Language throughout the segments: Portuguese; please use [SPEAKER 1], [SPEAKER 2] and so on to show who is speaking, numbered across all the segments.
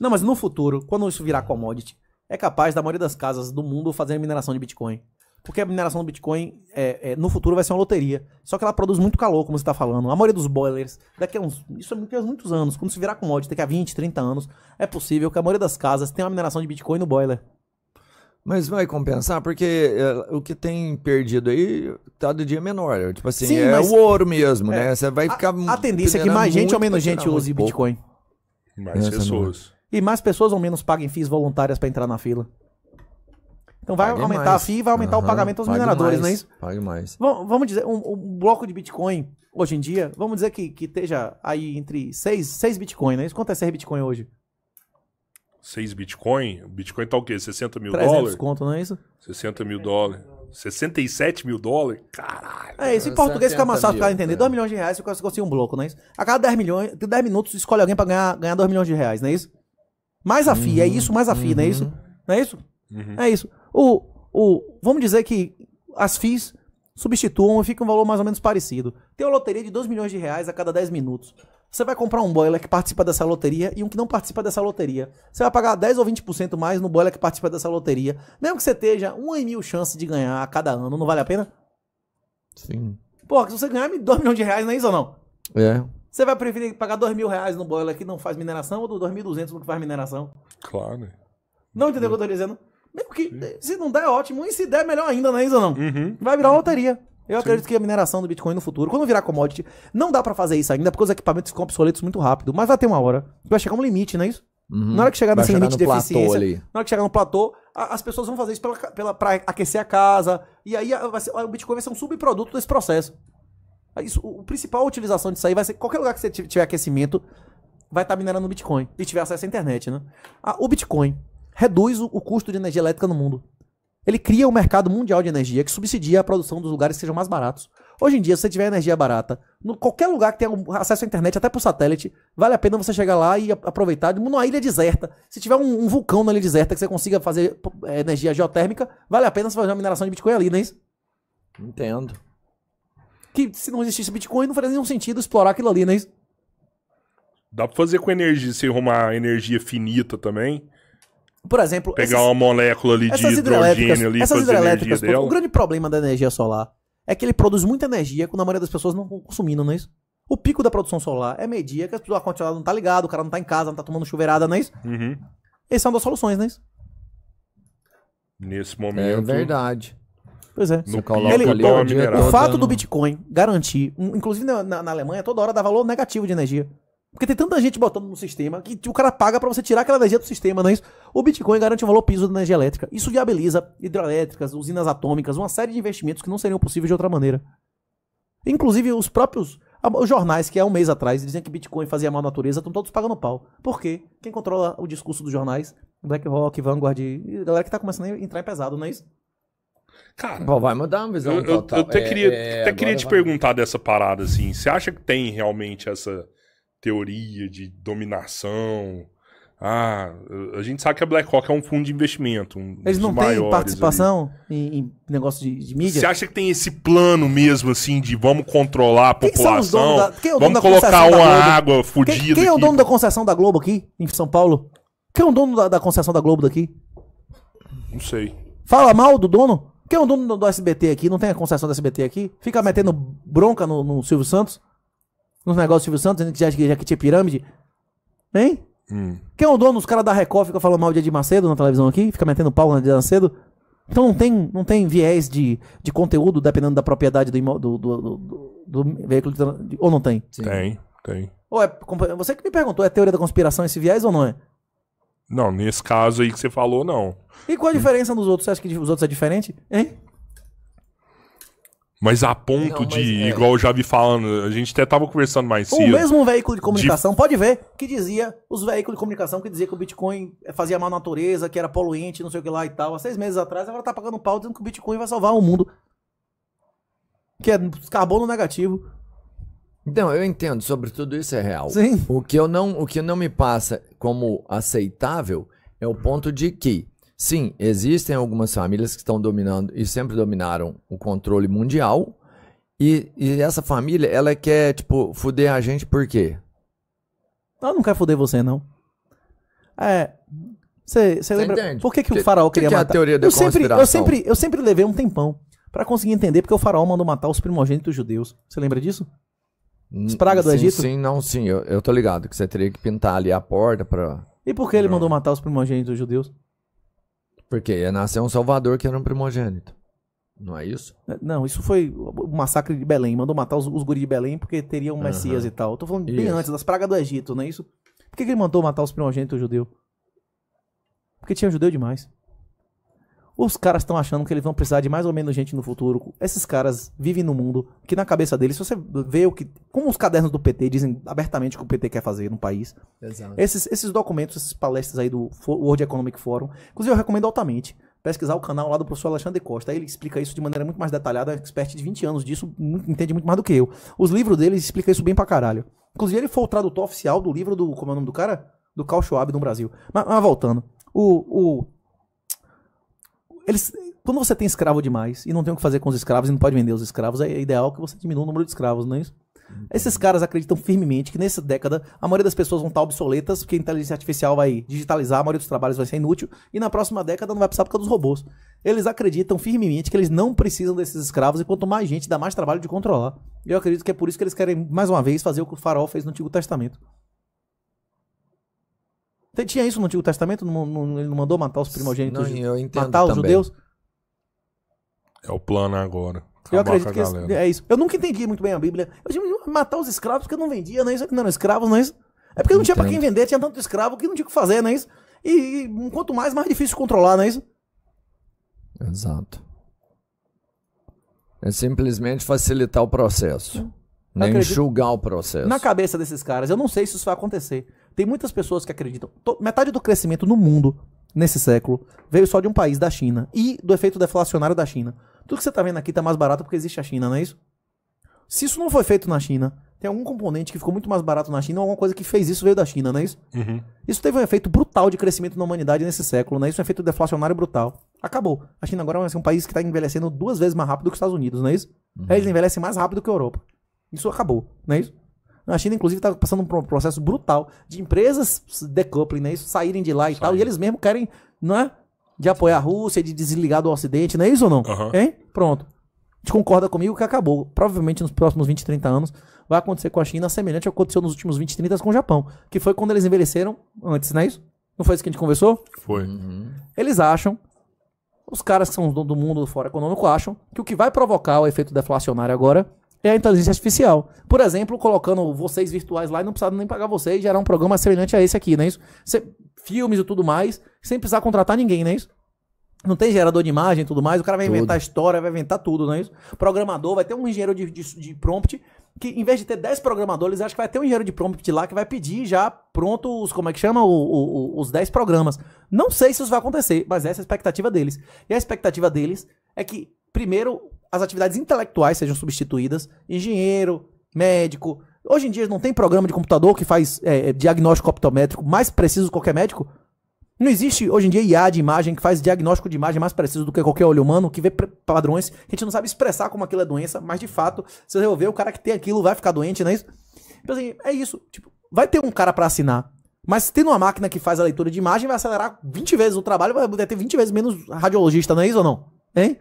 [SPEAKER 1] Não, mas no futuro, quando isso virar commodity, é capaz da maioria das casas do mundo fazer mineração de Bitcoin. Porque a mineração do Bitcoin, é, é, no futuro, vai ser uma loteria. Só que ela produz muito calor, como você está falando. A maioria dos boilers, daqui a uns. Isso é muitos, é muitos anos. Quando se virar commodity, daqui a 20, 30 anos, é possível que a maioria das casas tenha uma mineração de Bitcoin no boiler. Mas vai compensar, porque é, o que tem perdido aí tá do dia menor. É, tipo assim, Sim, é o ouro mesmo, é, né? Você vai a, ficar. A, tendência é que mais gente ou menos gente use Bitcoin. Pouco.
[SPEAKER 2] Mais pessoas.
[SPEAKER 1] E mais pessoas ou menos paguem FIIs voluntárias para entrar na fila. Então vai Pague aumentar mais. a FII e vai aumentar uhum. o pagamento aos Pague mineradores, mais. não é isso? Pague mais. V vamos dizer, um, um, bloco de Bitcoin, hoje em dia, vamos dizer que, que esteja aí entre 6, seis Bitcoin, não é isso? Quanto é 6 Bitcoin hoje?
[SPEAKER 2] 6 Bitcoin? Bitcoin tá o quê? 60 mil dólares? conto, não é isso? 60 mil dólares. 67 mil dólares? Caralho. É isso, em português fica mais fácil pra entender. É.
[SPEAKER 1] 2 milhões de reais você consegue um bloco, não é isso? A cada 10, milhões, 10 minutos escolhe alguém pra ganhar, ganhar 2 milhões de reais, não é isso? Mais afim, uhum, é isso, mais a uhum. não é isso? Uhum. Não é isso? Uhum. É isso. O, o, vamos dizer que as FIIs substituam e fica um valor mais ou menos parecido. Tem uma loteria de 2 milhões de reais a cada 10 minutos. Você vai comprar um boiler que participa dessa loteria e um que não participa dessa loteria. Você vai pagar 10 ou 20% mais no boiler que participa dessa loteria. Mesmo que você esteja 1 em mil chance de ganhar a cada ano, não vale a pena? Sim. Pô, se você ganhar 2 milhões de reais, não é isso ou não? É. Você vai preferir pagar dois mil reais no boiler que não faz mineração ou do 2.200 no que faz mineração? Claro. Não entendeu o que eu tô dizendo? Mesmo que, Sim. se não der, é ótimo. E se der, melhor ainda, né, ou Não. Uhum. Vai virar uma loteria. Eu Sim. acredito que a mineração do Bitcoin no futuro, quando virar commodity, não dá para fazer isso ainda, porque os equipamentos ficam obsoletos muito rápido. Mas vai ter uma hora. Vai chegar um limite, não é isso? Uhum. Na hora que chegar nesse limite chegar de eficiência, ali. na hora que chegar no platô, a, as pessoas vão fazer isso pela, pela, pra aquecer a casa. E aí a, a, o Bitcoin vai ser um subproduto desse processo. É isso, o principal utilização disso aí vai ser qualquer lugar que você tiver aquecimento, vai estar tá minerando Bitcoin e tiver acesso à internet, né? Ah, o Bitcoin reduz o, o custo de energia elétrica no mundo. Ele cria um mercado mundial de energia que subsidia a produção dos lugares que sejam mais baratos. Hoje em dia, se você tiver energia barata, no qualquer lugar que tenha acesso à internet, até por satélite, vale a pena você chegar lá e aproveitar numa ilha deserta. Se tiver um, um vulcão na ilha deserta que você consiga fazer eh, energia geotérmica, vale a pena você fazer uma mineração de Bitcoin ali, não é isso? Entendo que se não existisse Bitcoin, não faria nenhum sentido explorar aquilo ali, né?
[SPEAKER 2] Dá pra fazer com energia, se arrumar energia finita também. Por exemplo... Pegar essas, uma molécula ali de hidrogênio ali e fazer energia dela. O grande
[SPEAKER 1] problema da energia solar é que ele produz muita energia quando a maioria das pessoas não consumindo, não é isso? O pico da produção solar é meio-dia que a condicionada não tá ligada, o cara não tá em casa, não tá tomando chuveirada, não né? uhum. né? é isso? Uhum. Essa é uma das soluções, não é isso?
[SPEAKER 2] Nesse momento... É verdade. Pois é. No ele, ali, é o, mineral, o fato do
[SPEAKER 1] Bitcoin garantir, um, inclusive na, na, na, Alemanha, toda hora dá valor negativo de energia. Porque tem tanta gente botando no sistema que o cara paga para você tirar aquela energia do sistema, não é isso? O Bitcoin garante um valor piso da energia elétrica. Isso viabiliza hidrelétricas, usinas atômicas, uma série de investimentos que não seriam possíveis de outra maneira. Inclusive, os próprios os jornais que há um mês atrás diziam que Bitcoin fazia mal à natureza estão todos pagando pau. Por quê? Quem controla o discurso dos jornais, BlackRock, Vanguard, galera que está começando a entrar em pesado, não é isso?
[SPEAKER 2] Cara. Pô, vai mudar uma visão. Eu, eu, eu até é, queria, é, até queria te vai. perguntar dessa parada, assim. Você acha que tem realmente essa teoria de dominação? Ah, a gente sabe que a BlackRock é um fundo de investimento. Um Eles não têm participação
[SPEAKER 1] em, em, negócio de, de, mídia? Você
[SPEAKER 2] acha que tem esse plano mesmo, assim, de vamos controlar a população? vamos colocar uma água fodida. Quem, é o dono
[SPEAKER 1] da é concessão da Globo aqui, em São Paulo? Quem é o dono da, da concessão da Globo daqui? Não sei. Fala mal do dono? Quem é o dono do SBT aqui? Não tem a concessão do SBT aqui? Fica metendo bronca no, no Silvio Santos? Nos negócios do Silvio Santos, já, já que tinha pirâmide? Hein? Hum. Quem é o dono? Os caras da Record ficam falando mal de Edir Macedo na televisão aqui? Fica metendo pau na Edir Macedo? Então não tem, não tem viés de, de conteúdo dependendo da propriedade do, do, do, do, do veículo. Ou não
[SPEAKER 2] tem? Sim. Tem, tem.
[SPEAKER 1] Ou é, você que me perguntou, é teoria da conspiração esse viés ou não é?
[SPEAKER 2] Não, nesse caso aí que você falou, não.
[SPEAKER 1] E qual a diferença dos outros? Você acha que os outros é diferente? Hein?
[SPEAKER 2] Mas a ponto não, mas de, é. igual eu já vi falando, a gente até tava conversando mais cedo. O mesmo veículo de comunicação, de... pode
[SPEAKER 1] ver, que dizia, os veículos de comunicação que dizia que o Bitcoin fazia mal à natureza, que era poluente, não sei o que lá e tal. Há seis meses atrás, ela tá pagando pau dizendo que o Bitcoin vai salvar o mundo. Que é carbono negativo. Então, eu entendo, sobre tudo isso é real. Sim. O que, eu não, o que não me passa como aceitável é o ponto de que, sim, existem algumas famílias que estão dominando e sempre dominaram o controle mundial. E, e essa família, ela quer, tipo, fuder a gente por quê? Ela não quer fuder você, não. É. Você lembra. Entende? Por que, que o faraó queria que é matar? a teoria da eu sempre, eu, sempre, eu sempre levei um tempão para conseguir entender porque o faraó mandou matar os primogênitos judeus. Você lembra disso? As pragas do sim, Egito? Sim, não, sim. Eu, eu tô ligado que você teria que pintar ali a porta pra. E por que ele mandou matar os primogênitos judeus? Porque ia nascer um salvador que era um primogênito. Não é isso? Não, isso foi o massacre de Belém. Mandou matar os, os guris de Belém porque teriam um uhum. Messias e tal. Eu tô falando bem antes das pragas do Egito, não é isso? Por que, que ele mandou matar os primogênitos judeus? Porque tinha judeu demais. Os caras estão achando que eles vão precisar de mais ou menos gente no futuro. Esses caras vivem no mundo que na cabeça deles, se você vê o que. Como os cadernos do PT dizem abertamente o que o PT quer fazer no país. Exato. Esses, esses documentos, essas palestras aí do World Economic Forum. Inclusive, eu recomendo altamente pesquisar o canal lá do professor Alexandre Costa. Ele explica isso de maneira muito mais detalhada, é um expert de 20 anos disso, entende muito mais do que eu. Os livros dele explicam isso bem pra caralho. Inclusive, ele foi o tradutor oficial do livro do. Como é o nome do cara? Do Carl Schwab no Brasil. Mas, mas voltando. O, o eles, quando você tem escravo demais e não tem o que fazer com os escravos e não pode vender os escravos, é ideal que você diminua o número de escravos, não é isso? Esses caras acreditam firmemente que nessa década a maioria das pessoas vão estar obsoletas, porque a inteligência artificial vai digitalizar, a maioria dos trabalhos vai ser inútil, e na próxima década não vai precisar por causa dos robôs. Eles acreditam firmemente que eles não precisam desses escravos, e quanto mais gente, dá mais trabalho de controlar. Eu acredito que é por isso que eles querem, mais uma vez, fazer o que o faraó fez no Antigo Testamento. Tinha isso no Antigo Testamento? Não, não, ele não mandou matar os primogênitos? Não, eu entendo matar também. os judeus?
[SPEAKER 2] É o plano agora. Eu acredito que
[SPEAKER 1] é isso. Eu nunca entendi muito bem a Bíblia. Eu tinha matar os escravos porque não vendia, não é isso? Não, eram escravos, não é isso? É porque não Entendo. tinha para quem vender, tinha tanto escravo que não tinha o que fazer, não é isso? E, e quanto mais, mais difícil controlar, não é isso? Exato. É simplesmente facilitar o processo. nem é Enxugar o processo. Na cabeça desses caras, eu não sei se isso vai acontecer. Tem muitas pessoas que acreditam. Metade do crescimento no mundo nesse século veio só de um país, da China, e do efeito deflacionário da China. Tudo que você está vendo aqui está mais barato porque existe a China, não é isso? Se isso não foi feito na China, tem algum componente que ficou muito mais barato na China, ou alguma coisa que fez isso veio da China, não é isso? Uhum. Isso teve um efeito brutal de crescimento na humanidade nesse século, não é isso? Um efeito deflacionário brutal. Acabou. A China agora vai é ser um país que está envelhecendo duas vezes mais rápido que os Estados Unidos, não é isso? Uhum. Eles envelhecem mais rápido que a Europa. Isso acabou, não é isso? A China, inclusive, está passando um processo brutal de empresas decoupling, né? Isso saírem de lá e Sai. tal. E eles mesmo querem, não é? De apoiar a Rússia, de desligar do Ocidente, não é isso ou não? Uhum. Hein? Pronto. A gente concorda comigo que acabou. Provavelmente nos próximos 20, 30 anos vai acontecer com a China semelhante ao que aconteceu nos últimos 20, 30 com o Japão. Que foi quando eles envelheceram antes, não é isso? Não foi isso que a gente conversou?
[SPEAKER 2] Foi. Uhum.
[SPEAKER 1] Eles acham os caras que são do mundo fora econômico acham que o que vai provocar o efeito deflacionário agora é a inteligência artificial. Por exemplo, colocando vocês virtuais lá e não precisando nem pagar vocês, gerar um programa semelhante a esse aqui, não é isso? Cê, filmes e tudo mais, sem precisar contratar ninguém, não é isso? Não tem gerador de imagem e tudo mais, o cara vai tudo. inventar história, vai inventar tudo, não é isso? Programador, vai ter um engenheiro de, de, de prompt, que em vez de ter 10 programadores, acho que vai ter um engenheiro de prompt lá que vai pedir já pronto os, como é que chama, o, o, os 10 programas. Não sei se isso vai acontecer, mas essa é a expectativa deles. E a expectativa deles é que, primeiro, as atividades intelectuais sejam substituídas. Engenheiro, médico. Hoje em dia não tem programa de computador que faz é, é diagnóstico optométrico mais preciso do que qualquer médico. Não existe hoje em dia IA de imagem que faz diagnóstico de imagem mais preciso do que qualquer olho humano, que vê padrões. A gente não sabe expressar como aquilo é doença, mas de fato, se você resolver, o cara que tem aquilo vai ficar doente, não é isso? Então, assim, é isso. Tipo, vai ter um cara para assinar. Mas tendo uma máquina que faz a leitura de imagem, vai acelerar 20 vezes o trabalho, vai ter 20 vezes menos radiologista, não é isso ou não? Hein?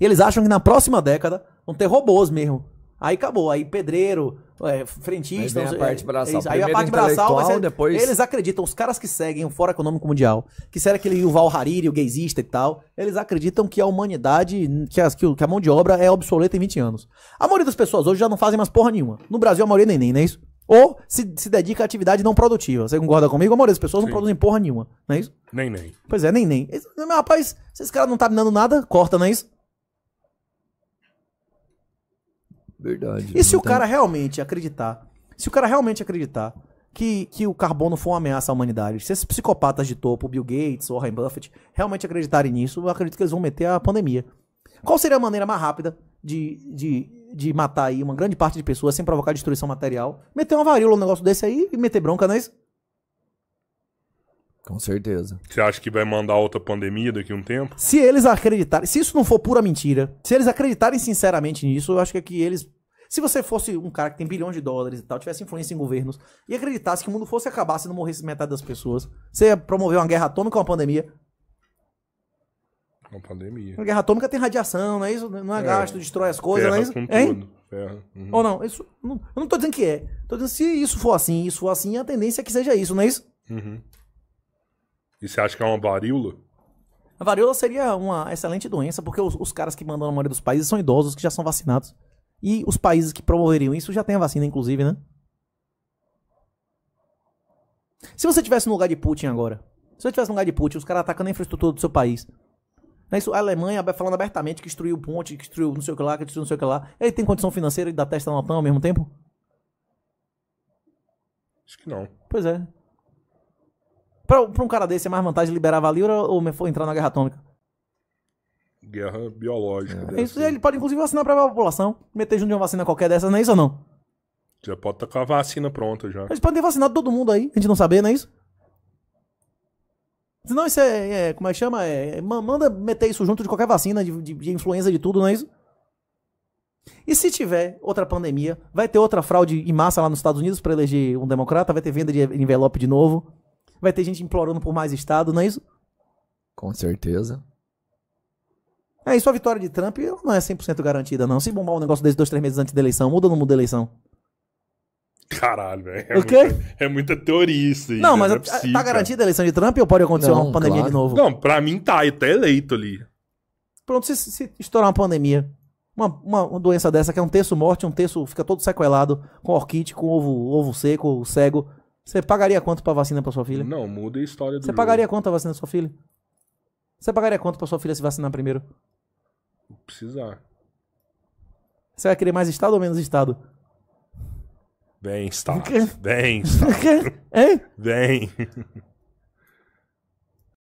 [SPEAKER 1] E eles acham que na próxima década vão ter robôs mesmo. Aí acabou. Aí pedreiro, é, frentista. Aí a é, parte braçal. aí a parte braçal vai ser, depois... Eles acreditam, os caras que seguem o Fórum Econômico Mundial, que será aquele o Hariri, o gaysista e tal, eles acreditam que a humanidade, que, as, que, a mão de obra é obsoleta em 20 anos. A maioria das pessoas hoje já não fazem mais porra nenhuma. No Brasil, a maioria nem, nem, não é isso? Ou se, se dedica a atividade não produtiva. Você concorda comigo? A maioria das pessoas Sim. não produzem porra nenhuma, não é isso? Nem, nem. Pois é, nem, nem. Mas, rapaz, esses caras não tá dando nada, corta, não é isso?
[SPEAKER 2] Verdade. E se o cara
[SPEAKER 1] realmente acreditar, se o cara realmente acreditar que, que o carbono foi uma ameaça à humanidade, se esses psicopatas de topo, Bill Gates, Warren Buffett, realmente acreditarem nisso, eu acredito que eles vão meter a pandemia. Qual seria a maneira mais rápida de, de, de matar aí uma grande parte de pessoas sem provocar destruição material? Meter uma varíola um negócio desse aí e meter bronca, não é isso?
[SPEAKER 2] Com certeza. Você acha que vai mandar outra pandemia daqui a um tempo?
[SPEAKER 1] Se eles acreditarem, se isso não for pura mentira, se eles acreditarem sinceramente nisso, eu acho que é que eles. Se você fosse um cara que tem bilhões de dólares e tal, tivesse influência em governos e acreditasse que o mundo fosse acabar se não morresse metade das pessoas, você ia promover uma guerra atômica ou uma pandemia?
[SPEAKER 2] Uma pandemia. Uma
[SPEAKER 1] guerra atômica tem radiação, não é isso? Não é, é gasto, destrói as coisas, não é isso? Com hein? tudo. Uhum. Ou não? Isso, não, Eu não tô dizendo que é. Tô dizendo se isso for assim, isso for assim, a tendência é que seja isso, não é isso?
[SPEAKER 2] Uhum. E você acha que é uma varíola?
[SPEAKER 1] A varíola seria uma excelente doença, porque os, os caras que mandam na maioria dos países são idosos que já são vacinados. E os países que promoveriam isso já têm a vacina, inclusive, né? Se você tivesse no lugar de Putin agora, se você tivesse no lugar de Putin, os caras atacando a infraestrutura do seu país. Né? Isso, a Alemanha falando abertamente que destruiu o ponte, que destruiu não sei o que lá, que destruiu não sei o que lá. Ele tem condição financeira e dá testa na OTAN ao mesmo tempo? Acho que não. Pois é. Pra, pra um cara desse é mais vantagem liberar Valira ou entrar na guerra atômica?
[SPEAKER 2] Guerra biológica. É.
[SPEAKER 1] Isso, ele pode inclusive vacinar pra população. Meter junto de uma vacina qualquer dessas, não é isso ou não?
[SPEAKER 2] Já pode estar tá com a vacina pronta já. Eles
[SPEAKER 1] podem ter vacinado todo mundo aí, a gente não saber, não é isso? Senão isso é, é como é que chama? É, é, manda meter isso junto de qualquer vacina, de, de, de influenza, de tudo, não é isso? E se tiver outra pandemia, vai ter outra fraude em massa lá nos Estados Unidos para eleger um democrata, vai ter venda de envelope de novo. Vai ter gente implorando por mais Estado, não é isso? Com certeza. É, isso. A vitória de Trump não é 100% garantida, não. Se bombar um negócio desde dois, três meses antes da eleição, muda ou não muda a eleição?
[SPEAKER 2] Caralho, velho. É, muita, é muita teoria isso aí. Não, mas não é tá garantida
[SPEAKER 1] a eleição de Trump ou pode acontecer não, uma pandemia claro. de novo?
[SPEAKER 2] Não, pra mim tá, ele tá eleito ali.
[SPEAKER 1] Pronto, se, se estourar uma pandemia, uma, uma, uma, doença dessa que é um terço morte, um terço fica todo sequelado, com orquite, com ovo, ovo seco, cego, você pagaria quanto pra vacina pra sua filha? Não,
[SPEAKER 2] muda a história do Você jogo. pagaria
[SPEAKER 1] quanto a vacina da sua filha? Você pagaria quanto pra sua filha se vacinar primeiro? precisar. Você vai querer mais Estado ou menos Estado?
[SPEAKER 2] Bem, Estado. Bem, Estado. Hein? Bem.